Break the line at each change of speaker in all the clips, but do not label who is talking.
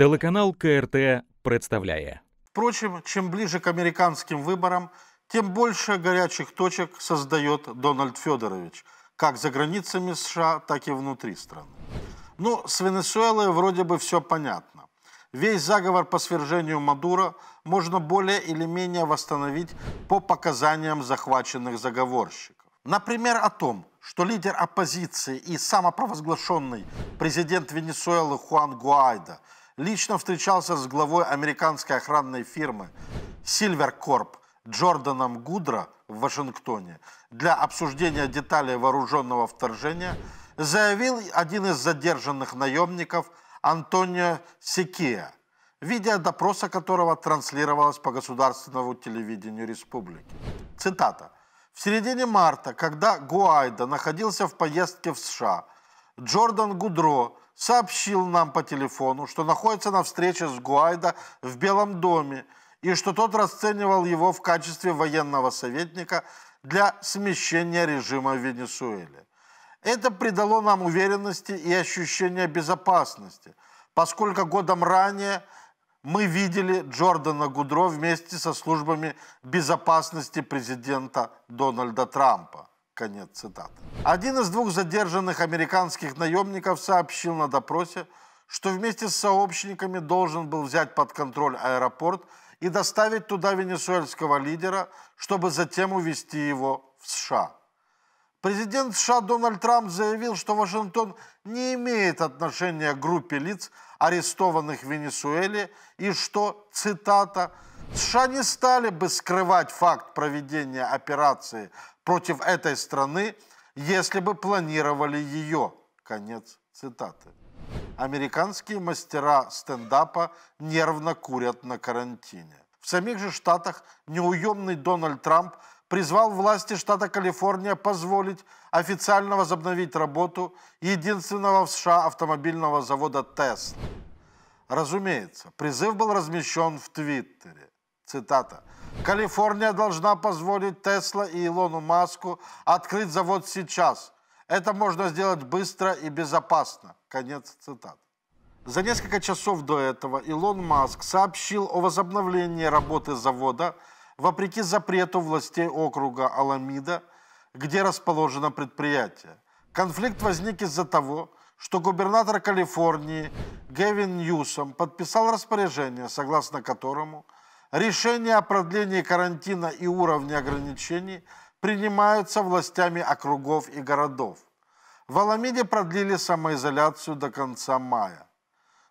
Телеканал КРТ представляет. Впрочем, чем ближе к американским выборам, тем больше горячих точек создает Дональд Федорович, как за границами США, так и внутри страны. Ну, с Венесуэлой вроде бы все понятно. Весь заговор по свержению Мадура можно более или менее восстановить по показаниям захваченных заговорщиков. Например, о том, что лидер оппозиции и самопровозглашенный президент Венесуэлы Хуан Гуайда – лично встречался с главой американской охранной фирмы Silver Corp Джорданом Гудро в Вашингтоне для обсуждения деталей вооруженного вторжения, заявил один из задержанных наемников Антонио Секия, видео допроса которого транслировалось по государственному телевидению республики. Цитата. В середине марта, когда Гуайда находился в поездке в США, Джордан Гудро сообщил нам по телефону, что находится на встрече с Гуайда в Белом доме и что тот расценивал его в качестве военного советника для смещения режима в Венесуэле. Это придало нам уверенности и ощущение безопасности, поскольку годом ранее мы видели Джордана Гудро вместе со службами безопасности президента Дональда Трампа. Конец цитаты. Один из двух задержанных американских наемников сообщил на допросе, что вместе с сообщниками должен был взять под контроль аэропорт и доставить туда венесуэльского лидера, чтобы затем увезти его в США. Президент США Дональд Трамп заявил, что Вашингтон не имеет отношения к группе лиц, арестованных в Венесуэле, и что, цитата, США не стали бы скрывать факт проведения операции против этой страны, если бы планировали ее. Конец цитаты. Американские мастера стендапа нервно курят на карантине. В самих же Штатах неуемный Дональд Трамп призвал власти штата Калифорния позволить официально возобновить работу единственного в США автомобильного завода «Тесла». Разумеется, призыв был размещен в Твиттере. Цитата. «Калифорния должна позволить Тесла и Илону Маску открыть завод сейчас. Это можно сделать быстро и безопасно». Конец цитат. За несколько часов до этого Илон Маск сообщил о возобновлении работы завода вопреки запрету властей округа Аламида, где расположено предприятие. Конфликт возник из-за того, что губернатор Калифорнии Гевин Ньюсом подписал распоряжение, согласно которому – Решения о продлении карантина и уровне ограничений принимаются властями округов и городов. В Аламиде продлили самоизоляцию до конца мая.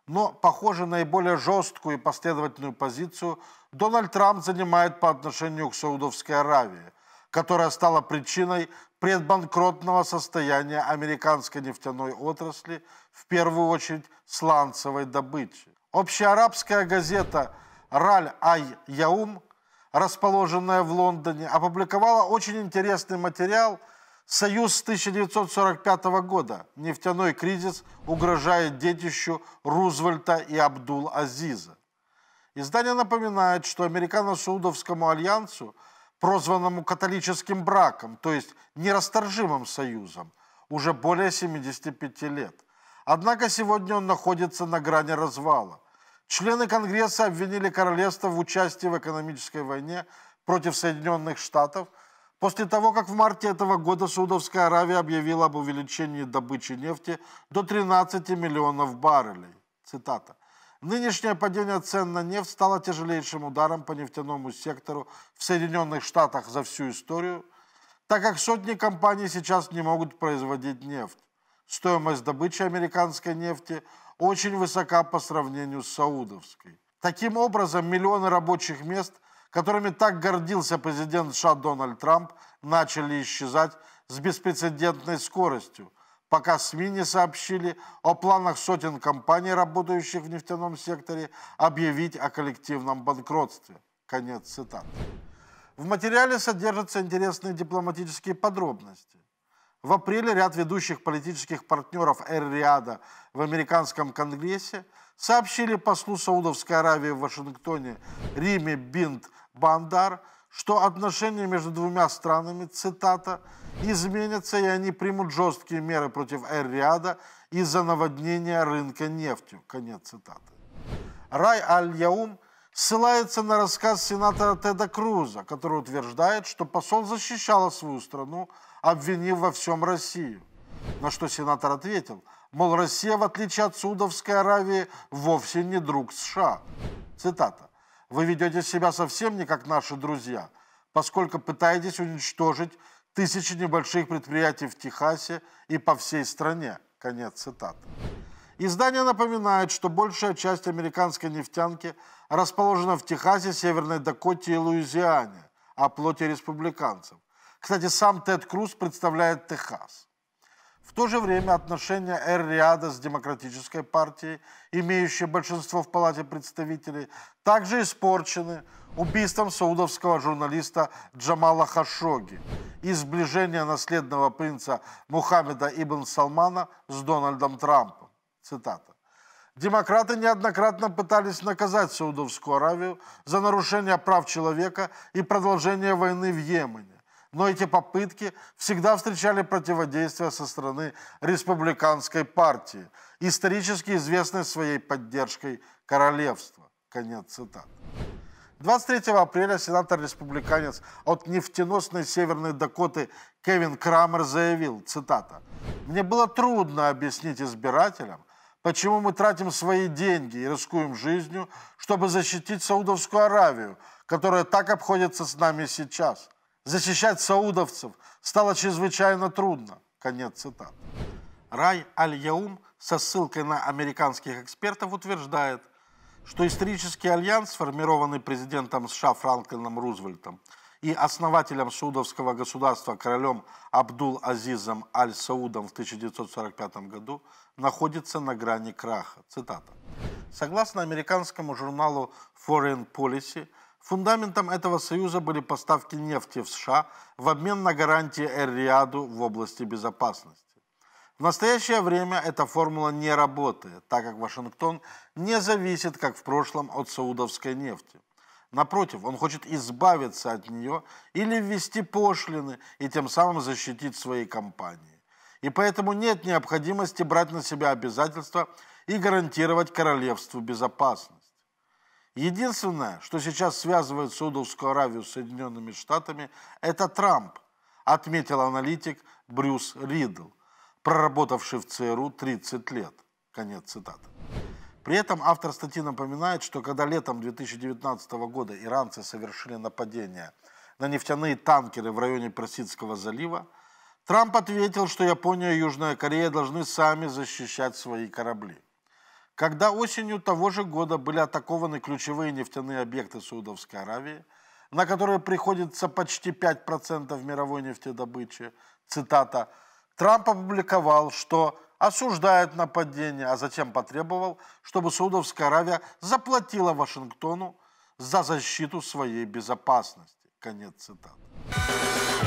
Но, похоже, наиболее жесткую и последовательную позицию Дональд Трамп занимает по отношению к Саудовской Аравии, которая стала причиной предбанкротного состояния американской нефтяной отрасли, в первую очередь сланцевой добычи. Общеарабская газета – Раль-Ай-Яум, расположенная в Лондоне, опубликовала очень интересный материал «Союз 1945 года. Нефтяной кризис угрожает детищу Рузвельта и Абдул-Азиза». Издание напоминает, что Американо-Саудовскому альянсу, прозванному католическим браком, то есть нерасторжимым союзом, уже более 75 лет. Однако сегодня он находится на грани развала – Члены Конгресса обвинили королевство в участии в экономической войне против Соединенных Штатов после того, как в марте этого года Саудовская Аравия объявила об увеличении добычи нефти до 13 миллионов баррелей. Цитата. Нынешнее падение цен на нефть стало тяжелейшим ударом по нефтяному сектору в Соединенных Штатах за всю историю, так как сотни компаний сейчас не могут производить нефть. Стоимость добычи американской нефти очень высока по сравнению с саудовской. Таким образом, миллионы рабочих мест, которыми так гордился президент США Дональд Трамп, начали исчезать с беспрецедентной скоростью, пока СМИ не сообщили о планах сотен компаний, работающих в нефтяном секторе, объявить о коллективном банкротстве. Конец цитаты. В материале содержатся интересные дипломатические подробности. В апреле ряд ведущих политических партнеров Эр-Риада в американском конгрессе сообщили послу Саудовской Аравии в Вашингтоне Риме Бинт Бандар, что отношения между двумя странами, цитата, изменятся и они примут жесткие меры против Эр-Риада из-за наводнения рынка нефтью. Конец цитаты. Рай Аль-Яум ссылается на рассказ сенатора Теда Круза, который утверждает, что посол защищала свою страну обвинив во всем Россию. На что сенатор ответил, мол, Россия, в отличие от Судовской Аравии, вовсе не друг США. Цитата. «Вы ведете себя совсем не как наши друзья, поскольку пытаетесь уничтожить тысячи небольших предприятий в Техасе и по всей стране». Конец цитаты. Издание напоминает, что большая часть американской нефтянки расположена в Техасе, Северной Дакоте и Луизиане, о а плоти республиканцев. Кстати, сам Тед Круз представляет Техас. В то же время отношения Эр-Риада с Демократической партией, имеющей большинство в Палате представителей, также испорчены убийством саудовского журналиста Джамала Хашоги и сближение наследного принца Мухаммеда Ибн Салмана с Дональдом Трампом. Цитата. Демократы неоднократно пытались наказать Саудовскую Аравию за нарушение прав человека и продолжение войны в Йемене но эти попытки всегда встречали противодействие со стороны республиканской партии, исторически известной своей поддержкой королевства. Конец цитаты. 23 апреля сенатор-республиканец от нефтеносной Северной Дакоты Кевин Крамер заявил, цитата, «Мне было трудно объяснить избирателям, почему мы тратим свои деньги и рискуем жизнью, чтобы защитить Саудовскую Аравию, которая так обходится с нами сейчас защищать саудовцев стало чрезвычайно трудно. Конец цитат. Рай Аль-Яум со ссылкой на американских экспертов утверждает, что исторический альянс, сформированный президентом США Франклином Рузвельтом и основателем саудовского государства королем Абдул-Азизом Аль-Саудом в 1945 году, находится на грани краха. Цитата. Согласно американскому журналу Foreign Policy – Фундаментом этого союза были поставки нефти в США в обмен на гарантии Эр-Риаду в области безопасности. В настоящее время эта формула не работает, так как Вашингтон не зависит, как в прошлом, от саудовской нефти. Напротив, он хочет избавиться от нее или ввести пошлины и тем самым защитить свои компании. И поэтому нет необходимости брать на себя обязательства и гарантировать королевству безопасность. Единственное, что сейчас связывает Саудовскую Аравию с Соединенными Штатами, это Трамп, отметил аналитик Брюс Ридл, проработавший в ЦРУ 30 лет. Конец цитаты. При этом автор статьи напоминает, что когда летом 2019 года иранцы совершили нападение на нефтяные танкеры в районе Персидского залива, Трамп ответил, что Япония и Южная Корея должны сами защищать свои корабли. Когда осенью того же года были атакованы ключевые нефтяные объекты Саудовской Аравии, на которые приходится почти 5% мировой нефтедобычи, цитата, Трамп опубликовал, что осуждает нападение, а затем потребовал, чтобы Саудовская Аравия заплатила Вашингтону за защиту своей безопасности. Конец цитаты.